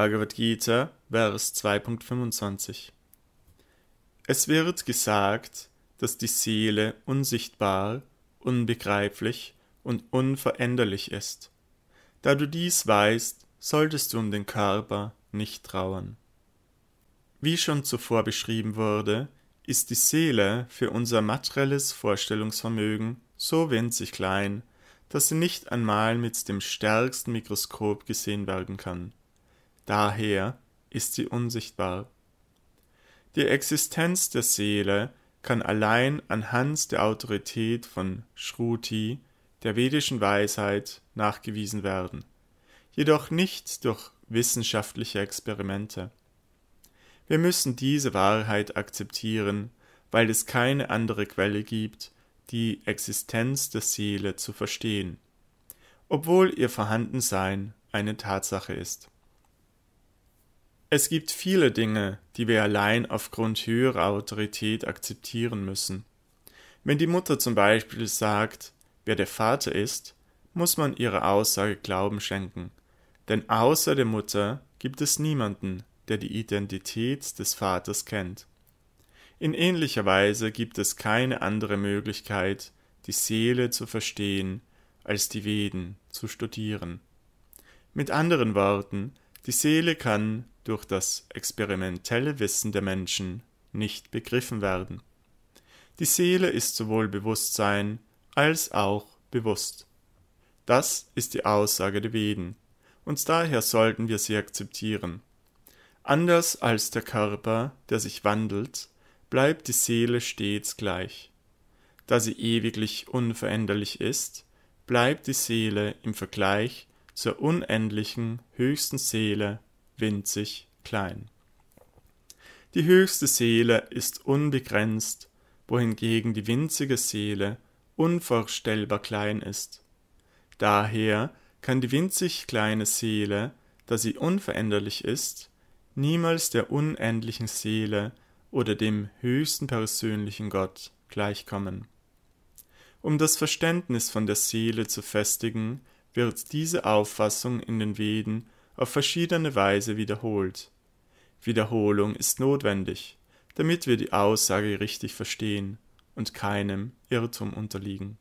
Bhagavad Gita, Vers 2.25. Es wird gesagt, dass die Seele unsichtbar, unbegreiflich und unveränderlich ist. Da du dies weißt, solltest du um den Körper nicht trauern. Wie schon zuvor beschrieben wurde, ist die Seele für unser materielles Vorstellungsvermögen so winzig klein, dass sie nicht einmal mit dem stärksten Mikroskop gesehen werden kann daher ist sie unsichtbar. Die Existenz der Seele kann allein anhand der Autorität von Shruti, der vedischen Weisheit, nachgewiesen werden, jedoch nicht durch wissenschaftliche Experimente. Wir müssen diese Wahrheit akzeptieren, weil es keine andere Quelle gibt, die Existenz der Seele zu verstehen, obwohl ihr Vorhandensein eine Tatsache ist. Es gibt viele Dinge, die wir allein aufgrund höherer Autorität akzeptieren müssen. Wenn die Mutter zum Beispiel sagt, wer der Vater ist, muss man ihrer Aussage Glauben schenken, denn außer der Mutter gibt es niemanden, der die Identität des Vaters kennt. In ähnlicher Weise gibt es keine andere Möglichkeit, die Seele zu verstehen, als die Veden zu studieren. Mit anderen Worten, die Seele kann durch das experimentelle Wissen der Menschen nicht begriffen werden. Die Seele ist sowohl Bewusstsein als auch bewusst. Das ist die Aussage der Veden, und daher sollten wir sie akzeptieren. Anders als der Körper, der sich wandelt, bleibt die Seele stets gleich. Da sie ewiglich unveränderlich ist, bleibt die Seele im Vergleich zur unendlichen höchsten Seele winzig klein. Die höchste Seele ist unbegrenzt, wohingegen die winzige Seele unvorstellbar klein ist. Daher kann die winzig kleine Seele, da sie unveränderlich ist, niemals der unendlichen Seele oder dem höchsten persönlichen Gott gleichkommen. Um das Verständnis von der Seele zu festigen, wird diese Auffassung in den Veden auf verschiedene Weise wiederholt. Wiederholung ist notwendig, damit wir die Aussage richtig verstehen und keinem Irrtum unterliegen